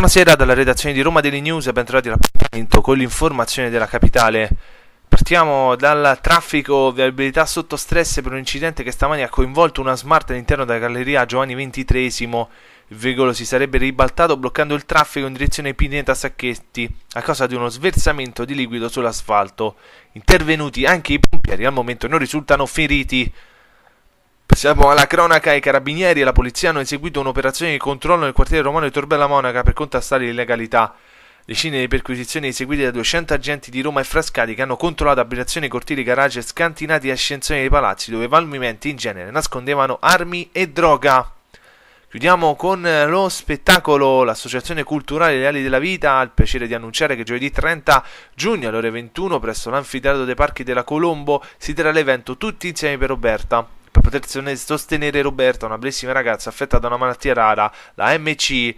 Buonasera dalla redazione di Roma Daily News e bentornati all'appuntamento con l'informazione della capitale. Partiamo dal traffico, viabilità sotto stress per un incidente che stamani ha coinvolto una smart all'interno della galleria Giovanni XXIII. Il veicolo si sarebbe ribaltato bloccando il traffico in direzione Pineta Sacchetti a causa di uno sversamento di liquido sull'asfalto. Intervenuti anche i pompieri, al momento non risultano feriti. Passiamo alla cronaca. I carabinieri e la polizia hanno eseguito un'operazione di controllo nel quartiere romano di Torbella Monaca per contrastare l'illegalità. Decine di perquisizioni eseguite da 200 agenti di Roma e Frascati che hanno controllato abitazioni, cortili, garage, scantinati e ascensori dei palazzi dove valvimenti in genere nascondevano armi e droga. Chiudiamo con lo spettacolo. L'Associazione Culturale degli Ali della Vita ha il piacere di annunciare che giovedì 30 giugno alle ore 21 presso l'Anfiteatro dei Parchi della Colombo si terrà l'evento Tutti insieme per Roberta per poter sostenere Roberta, una bellissima ragazza affetta da una malattia rara, la MC.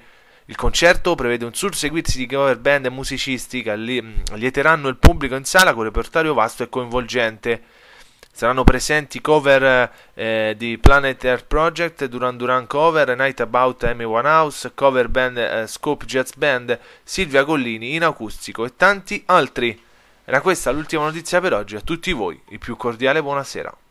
Il concerto prevede un surseguirsi di cover band e musicisti che allieteranno mm, il pubblico in sala con repertorio vasto e coinvolgente. Saranno presenti cover eh, di Planet Earth Project, Duran Duran cover, Night About Amy House, cover band eh, Scope Jazz Band, Silvia Collini in acustico e tanti altri. Era questa l'ultima notizia per oggi, a tutti voi il più cordiale buonasera.